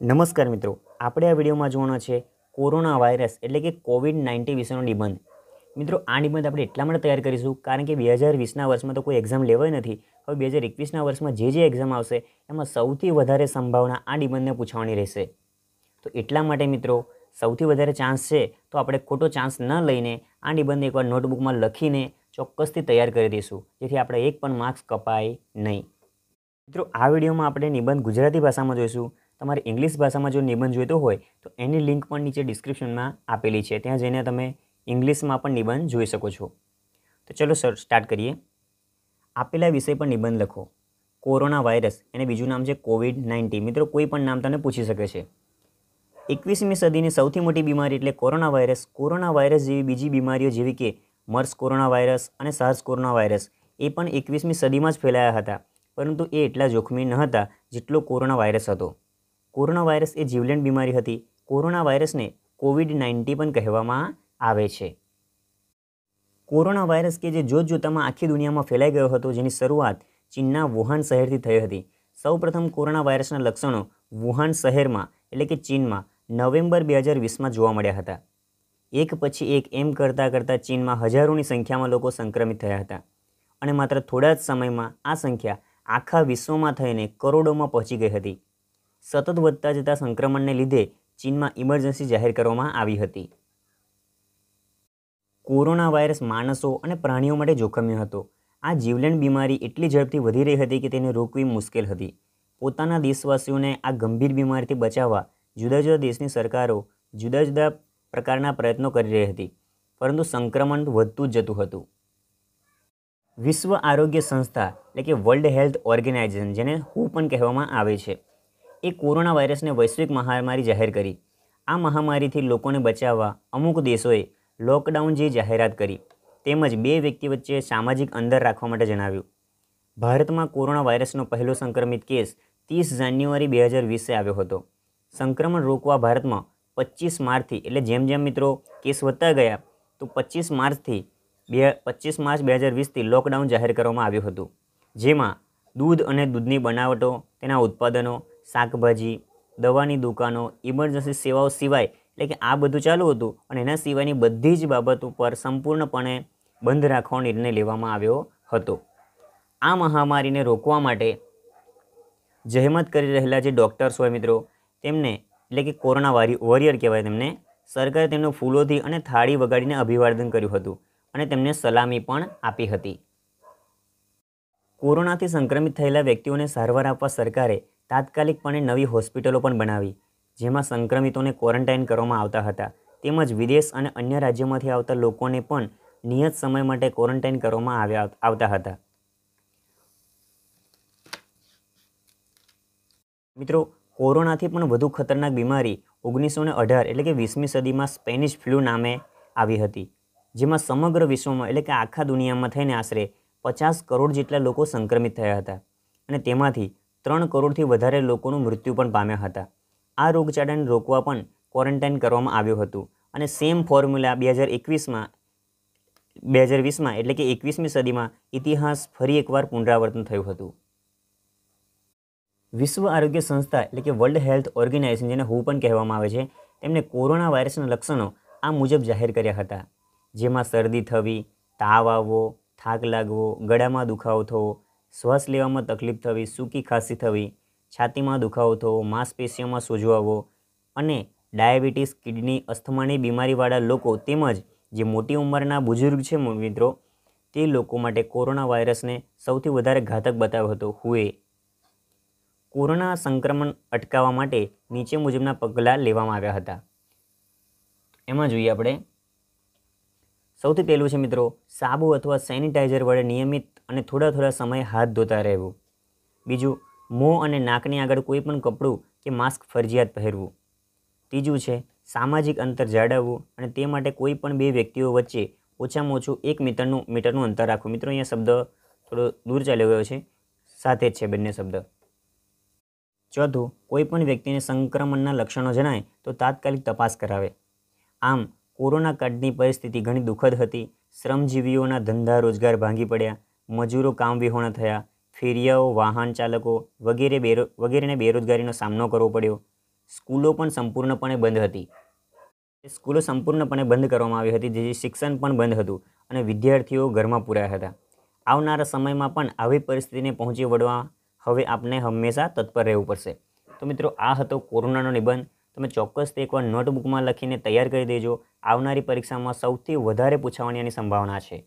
નમસ્કાર મિત્રો આપણે આ વિડીયોમાં જોવાનો છે કોરોના વાયરસ એટલે કે કોવિડ નાઇન્ટીન વિશેનો નિબંધ મિત્રો આ નિબંધ આપણે એટલા માટે તૈયાર કરીશું કારણ કે બે હજાર વીસના વર્ષમાં તો કોઈ એક્ઝામ લેવાય નથી હવે બે હજાર એકવીસના વર્ષમાં જે જે એક્ઝામ આવશે એમાં સૌથી વધારે સંભાવના આ નિબંધને પૂછવાની રહેશે તો એટલા માટે મિત્રો સૌથી વધારે ચાન્સ છે તો આપણે ખોટો ચાન્સ ન લઈને આ નિબંધ એકવાર નોટબુકમાં લખીને ચોક્કસથી તૈયાર કરી દઈશું જેથી આપણે એક પણ માર્ક્સ કપાય નહીં મિત્રો આ વિડીયોમાં આપણે નિબંધ ગુજરાતી ભાષામાં જોઈશું તમારે ઇંગ્લિશ ભાષામાં જો નિબંધ જોઈતો હોય તો એની લિંક પણ નીચે ડિસ્ક્રિપ્શનમાં આપેલી છે ત્યાં જઈને તમે ઇંગ્લિશમાં પણ નિબંધ જોઈ શકો છો તો ચલો સર સ્ટાર્ટ કરીએ આપેલા વિષય પર નિબંધ લખો કોરોના વાયરસ એને બીજું નામ છે કોવિડ નાઇન્ટીન મિત્રો કોઈ પણ નામ તમને પૂછી શકે છે એકવીસમી સદીની સૌથી મોટી બીમારી એટલે કોરોના વાયરસ કોરોના વાયરસ જેવી બીજી બીમારીઓ જેવી કે મર્સ કોરોના વાયરસ અને સાર્સ કોરોના વાયરસ એ પણ એકવીસમી સદીમાં જ ફેલાયા હતા પરંતુ એ એટલા જોખમી ન હતા જેટલો કોરોના વાયરસ હતો કોરોના વાયરસ એ જીવલેણ બીમારી હતી કોરોના વાયરસને કોવિડ નાઇન્ટી પણ કહેવામાં આવે છે કોરોના વાયરસ કે જે જોત જોતામાં આખી દુનિયામાં ફેલાઈ ગયો હતો જેની શરૂઆત ચીનના વુહાન શહેરથી થઈ હતી સૌપ્રથમ કોરોના વાયરસના લક્ષણો વુહાન શહેરમાં એટલે કે ચીનમાં નવેમ્બર બે હજાર વીસમાં જોવા મળ્યા હતા એક પછી એક એમ કરતાં કરતાં ચીનમાં હજારોની સંખ્યામાં લોકો સંક્રમિત થયા હતા અને માત્ર થોડા જ સમયમાં આ સંખ્યા આખા વિશ્વમાં થઈને કરોડોમાં પહોંચી ગઈ હતી સતત વધતા જતા સંક્રમણને લીધે ચીનમાં ઇમરજન્સી જાહેર કરવામાં આવી હતી કોરોના વાયરસ માણસો અને પ્રાણીઓ માટે જોખમ્યો હતો આ જીવલેણ બીમારી એટલી ઝડપથી વધી રહી હતી કે તેને રોકવી મુશ્કેલ હતી પોતાના દેશવાસીઓને આ ગંભીર બીમારીથી બચાવવા જુદા જુદા દેશની સરકારો જુદા જુદા પ્રકારના પ્રયત્નો કરી રહી હતી પરંતુ સંક્રમણ વધતું જતું હતું વિશ્વ આરોગ્ય સંસ્થા એટલે કે વર્લ્ડ હેલ્થ ઓર્ગેનાઇઝેશન જેને હું પણ કહેવામાં આવે છે એ કોરોના વાયરસને વૈશ્વિક મહામારી જાહેર કરી આ મહામારીથી લોકોને બચાવવા અમુક દેશોએ લોકડાઉન જે જાહેરાત કરી તેમજ બે વ્યક્તિ વચ્ચે સામાજિક અંદર રાખવા માટે જણાવ્યું ભારતમાં કોરોના વાયરસનો પહેલો સંક્રમિત કેસ ત્રીસ જાન્યુઆરી બે હજાર વીસે આવ્યો હતો સંક્રમણ રોકવા ભારતમાં પચીસ માર્ચથી એટલે જેમ જેમ મિત્રો કેસ વધતા ગયા તો પચીસ માર્ચથી બે પચીસ માર્ચ બે હજાર વીસથી લોકડાઉન જાહેર કરવામાં આવ્યું હતું જેમાં દૂધ અને દૂધની બનાવટો તેના ઉત્પાદનો શાકભાજી દવાની દુકાનો ઇમરજન્સી સેવાઓ સિવાય એટલે કે આ બધું ચાલુ હતું અને એના સિવાયની બધી જ બાબત ઉપર સંપૂર્ણપણે બંધ રાખવાનો નિર્ણય લેવામાં આવ્યો હતો આ મહામારીને રોકવા માટે જહેમત કરી રહેલા જે ડૉક્ટર્સ હોય મિત્રો તેમને એટલે કે કોરોના વારી વોરિયર કહેવાય તેમને સરકારે તેમનું ફૂલોથી અને થાળી વગાડીને અભિવાદન કર્યું હતું અને તેમને સલામી પણ આપી હતી કોરોનાથી સંક્રમિત થયેલા વ્યક્તિઓને સારવાર આપવા સરકારે તાત્કાલિકપણે નવી હોસ્પિટલો પણ બનાવી જેમાં સંક્રમિતોને ક્વોરન્ટાઇન કરવામાં આવતા હતા તેમજ વિદેશ અને અન્ય રાજ્યોમાંથી આવતા લોકોને પણ નિયત સમય માટે ક્વોરન્ટાઇન કરવામાં આવ્યા આવતા હતા મિત્રો કોરોનાથી પણ વધુ ખતરનાક બીમારી ઓગણીસો અઢાર એટલે કે વીસમી સદીમાં સ્પેનિશ ફ્લૂ નામે આવી હતી જેમાં સમગ્ર વિશ્વમાં એટલે કે આખા દુનિયામાં થઈને આશરે પચાસ કરોડ જેટલા લોકો સંક્રમિત થયા હતા અને તેમાંથી ત્રણ કરોડથી વધારે લોકોનું મૃત્યુ પણ પામ્યા હતા આ રોગચાળાને રોકવા પણ ક્વોરન્ટાઇન કરવામાં આવ્યું હતું અને સેમ ફોર્મ્યુલા બે હજાર એકવીસમાં બે હજાર વીસમાં એટલે કે એકવીસમી સદીમાં ઇતિહાસ ફરી એકવાર પુનરાવર્તન થયું હતું વિશ્વ આરોગ્ય સંસ્થા એટલે કે વર્લ્ડ હેલ્થ ઓર્ગેનાઇઝેશન જેને હું પણ કહેવામાં આવે છે તેમણે કોરોના વાયરસના લક્ષણો આ મુજબ જાહેર કર્યા હતા જેમાં શરદી થવી તાવ આવવો થાક લાગવો ગળામાં દુખાવો થવો શ્વાસ લેવામાં તકલીફ થવી સૂકી ખાંસી થવી છાતીમાં દુખાવો થવો માંસપેશીઓમાં સોજો આવવો અને ડાયાબિટીસ કિડની અસ્થમાની બીમારીવાળા લોકો તેમજ જે મોટી ઉંમરના બુઝુર્ગ છે મિત્રો તે લોકો માટે કોરોના વાયરસને સૌથી વધારે ઘાતક બતાવ્યો હતો હુએ કોરોના સંક્રમણ અટકાવવા માટે નીચે મુજબના પગલાં લેવામાં આવ્યા હતા એમાં જોઈએ આપણે સૌથી પહેલું છે મિત્રો સાબુ અથવા સેનિટાઈઝર વડે નિયમિત અને થોડા થોડા સમય હાથ ધોતા રહેવું બીજું મોં અને નાકની આગળ કોઈ પણ કપડું કે માસ્ક ફરજિયાત પહેરવું ત્રીજું છે સામાજિક અંતર જાળવવું અને તે માટે કોઈ પણ બે વ્યક્તિઓ વચ્ચે ઓછામાં ઓછું એક મીટરનું મીટરનું અંતર રાખવું મિત્રો અહીંયા શબ્દ થોડો દૂર ચાલ્યો ગયો છે સાથે જ છે બંને શબ્દ ચોથું કોઈપણ વ્યક્તિને સંક્રમણના લક્ષણો જણાય તો તાત્કાલિક તપાસ કરાવે આમ કોરોના કાળની પરિસ્થિતિ ઘણી દુઃખદ હતી શ્રમજીવીઓના ધંધા રોજગાર ભાંગી પડ્યા મજૂરો કામ વિહોણા થયા ફેરિયાઓ વાહન ચાલકો વગેરે બેરો વગેરેને બેરોજગારીનો સામનો કરવો પડ્યો સ્કૂલો પણ સંપૂર્ણપણે બંધ હતી સ્કૂલો સંપૂર્ણપણે બંધ કરવામાં આવી હતી જેથી શિક્ષણ પણ બંધ હતું અને વિદ્યાર્થીઓ ઘરમાં પૂરાયા હતા આવનારા સમયમાં પણ આવી પરિસ્થિતિને પહોંચી વળવા હવે આપણે હંમેશા તત્પર રહેવું પડશે તો મિત્રો આ હતો કોરોનાનો નિબંધ તમે ચોક્કસથી એકવાર નોટબુકમાં લખીને તૈયાર કરી દેજો આવનારી પરીક્ષામાં સૌથી વધારે પૂછાવાની સંભાવના છે